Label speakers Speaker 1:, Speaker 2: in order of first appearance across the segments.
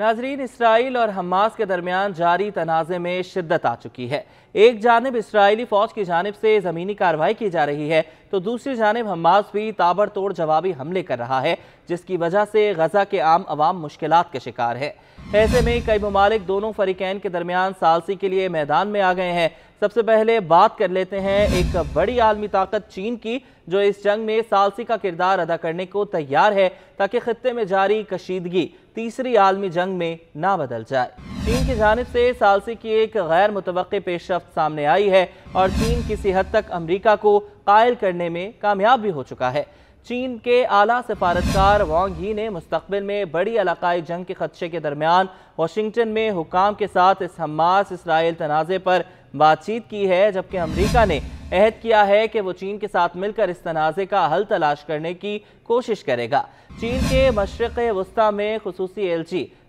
Speaker 1: नाजरीन इसराइल और हमास के दरमियान जारी तनाज़े में शिद्दत आ चुकी है एक जानब इसराइली फ़ौज की जानब से ज़मीनी कार्रवाई की जा रही है तो दूसरी जानब हमास भी ताबड़तोड़ जवाबी हमले कर रहा है जिसकी वजह से गजा के आम आवाम मुश्किल के शिकार है ऐसे में कई ममालिक दोनों फरीकैन के दरमियान सालसी के लिए मैदान में आ गए हैं सबसे पहले बात कर लेते हैं एक बड़ी आलमी ताकत चीन की जो इस जंग में सालसी का किरदार अदा करने को तैयार है ताकि खत्े में जारी कशीदगी तीसरी आलमी जंग में ना बदल जाए चीन की जानब से सालसी की एक गैर मुतव पेशरफ सामने आई है और चीन किसी हद तक अमरीका को कायल करने में कामयाब भी हो चुका है चीन के आला सफारतकार वांग ही ने मुस्तबिल में बड़ी इलाकई जंग के खदशे के दरमियान वाशिंगटन में हुकाम के साथ इस हमास इसराइल तनाज़े पर बातचीत की है जबकि अमरीका ने अहद किया है कि वो चीन के साथ मिलकर इस तनाज़े का हल तलाश करने की कोशिश करेगा चीन के मशरक़ वस्ती में खसूसी एल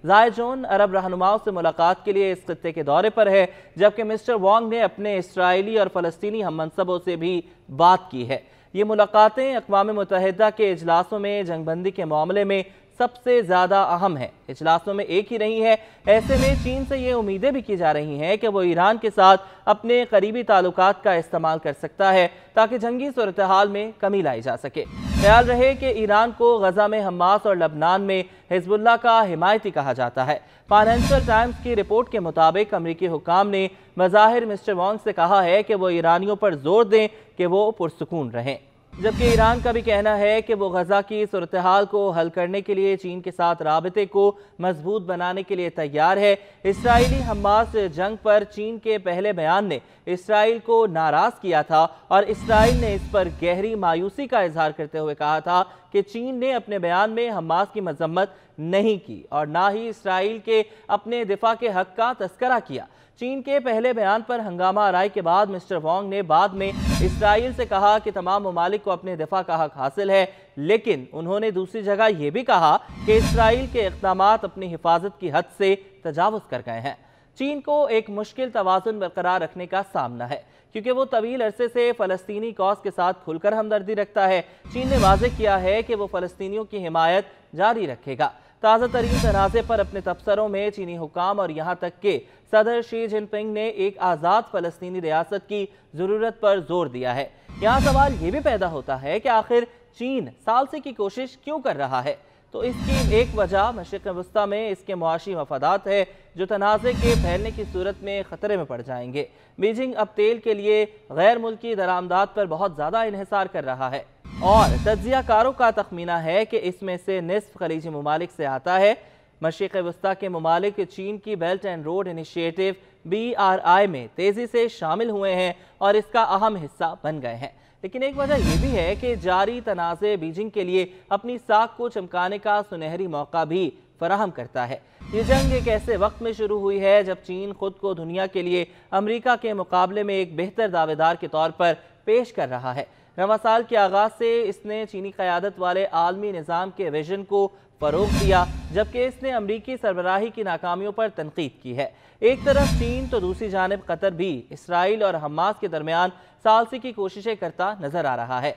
Speaker 1: जाय जोन अरब रहनुमाओं से मुलाकात के लिए इस खत्े के दौरे पर है जबकि मिस्टर वॉन्ग ने अपने इसराइली और फ़लस्तनी हम मनसबों से भी बात की है ये मुलाकातें अकवा मुतहदा के अजलासों में जंगबंदी के मामले में सबसे ज़्यादा अहम है इजलासों में एक ही रही है ऐसे में चीन से ये उम्मीदें भी की जा रही हैं कि वो ईरान के साथ अपने करीबी ताल्लुक का इस्तेमाल कर सकता है ताकि जंगी सूरत हाल में कमी लाई जा सके ख्याल रहे कि ईरान को गजा में हमास और लबनान में हिजबुल्ला का हिमायती कहा जाता है फाइनेंशियल टाइम्स की रिपोर्ट के मुताबिक अमरीकी हुकाम ने मज़ाहिर मिस्टर वॉन्ग से कहा है कि वो ईरानियों पर जोर दें कि वो पुरसकून रहें जबकि ईरान का भी कहना है कि वो गजा की सूरत हाल को हल करने के लिए चीन के साथ रबते को मजबूत बनाने के लिए तैयार है इसराइली हमास जंग पर चीन के पहले बयान ने इसराइल को नाराज़ किया था और इसराइल ने इस पर गहरी मायूसी का इजहार करते हुए कहा था कि चीन ने अपने बयान में हमास की मजम्मत नहीं की और ना ही इसराइल के अपने दिफा के हक का तस्करा किया चीन के पहले बयान पर हंगामा आरई के बाद मिस्टर वॉन्ग ने बाद में इसराइल से कहा कि तमाम ममालिक को अपने दफा का हक हासिल है लेकिन उन्होंने दूसरी जगह यह भी कहा कि इसराइल के इकदाम अपनी हिफाजत की हद से तजावज़ कर गए हैं चीन को एक मुश्किल तोज़ुन बरकरार रखने का सामना है क्योंकि वो तवील अरसे से फ़लस्तनी कॉज के साथ खुलकर हमदर्दी रखता है चीन ने वाजे किया है कि वो फ़लस्तियों की हिमायत जारी रखेगा ताज़ा तरीन तनाज़े पर अपने तबसरों में चीनी हुकाम और यहाँ तक के सदर शी जिनपिंग ने एक आज़ाद फ़लस्तनी रियासत की ज़रूरत पर जोर दिया है यहाँ सवाल ये भी पैदा होता है कि आखिर चीन सालसे की कोशिश क्यों कर रहा है तो इसकी एक वजह मशरक वस्ती में इसके मुआशी मफादात है जो तनाज़े के फैलने की सूरत में ख़तरे में पड़ जाएंगे बीजिंग अब तेल के लिए गैर मुल्की दरामदात पर बहुत ज़्यादा इहसार कर रहा है और तजिया कारों का तखमीना है कि इसमें से नसफ खलीजी ममालिक से आता है मशीक वस्ती के ममालिक चीन की belt and road initiative B R I में तेज़ी से शामिल हुए हैं और इसका अहम हिस्सा बन गए हैं लेकिन एक वजह यह भी है कि जारी तनाज़े बीजिंग के लिए अपनी साख को चमकाने का सुनहरी मौका भी फराहम करता है ये जंग एक ऐसे वक्त में शुरू हुई है जब चीन खुद को दुनिया के लिए अमरीका के मुकाबले में एक बेहतर दावेदार के तौर पर पेश कर रहा है रवा साल के आगाज़ से इसने चीनी क़्यादत वाले आलमी निज़ाम के विजन को फ़रोग दिया जबकि इसने अमरीकी सरबराही की नाकामियों पर तनकीद की है एक तरफ चीन तो दूसरी जानब कतर भी इसराइल और हमास के दरमियान सालसी की कोशिशें करता नज़र आ रहा है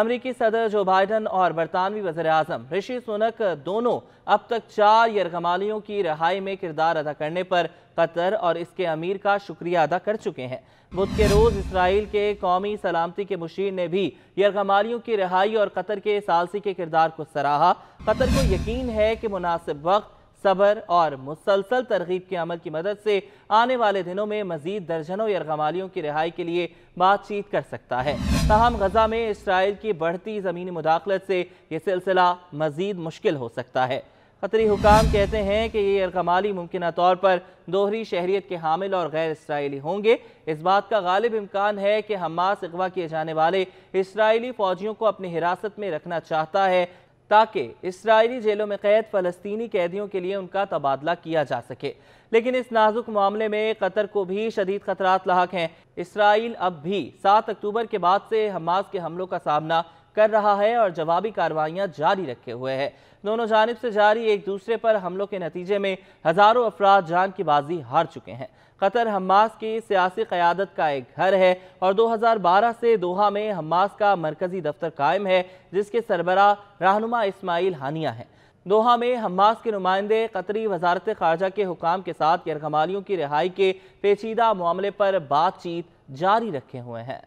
Speaker 1: अमरीकी सदर जो बाइडन और बरतानवी वजर अजम ऋषि सुनक दोनों अब तक चार यरगमालियों की रहाई में किरदार अदा करने पर कतर और इसके अमीर का शुक्रिया अदा कर चुके हैं बुध के रोज़ इसराइल के कौमी सलामती के मुशीर ने भी यरगमालियों की रहाई और कतर के सालसी के किरदार को सराहा कतर को यकीन है कि मुनासिब वक्त सब्र और मुसलसल तरगीब के अमल की मदद से आने वाले दिनों में मजीद दर्जनों यरगमालियों की रिहाई के लिए बातचीत कर सकता है तहम गजा में इसराइल की बढ़ती ज़मीनी मुदाखलत से ये सिलसिला मजीद मुश्किल हो सकता है खतरी हुकाम कहते हैं कि ये यरगमाली मुमकिन तौर पर दोहरी शहरीत के हामिल और गैर इसराइली होंगे इस बात का गालिब इम्कान है कि हमास अगवा किए जाने वाले इसराइली फ़ौजियों को अपनी हिरासत में रखना चाहता है ताकि इसराइली जेलों में कैद फ़लस्तनी कैदियों के लिए उनका तबादला किया जा सके लेकिन इस नाजुक मामले में कतर को भी शदीद खतरा लाक हैं इसराइल अब भी सात अक्टूबर के बाद से हमास के हमलों का सामना कर रहा है और जवाबी कार्रवाइयाँ जारी रखे हुए है दोनों जानब से जारी एक दूसरे पर हमलों के नतीजे में हज़ारों अफराद जान की बाजी हार चुके हैं कतर हमास की सियासी क़्यादत का एक घर है और 2012 से दोहा में हमास का मरकज़ी दफ्तर कायम है जिसके सरबरा रहनुमा इसमाइल हानिया है दोहा में हमास के नुमाइंदे कतरी वजारत खारजा के हुकाम के साथ यरगमालियों की रिहाई के पेचीदा मामले पर बातचीत जारी रखे हुए हैं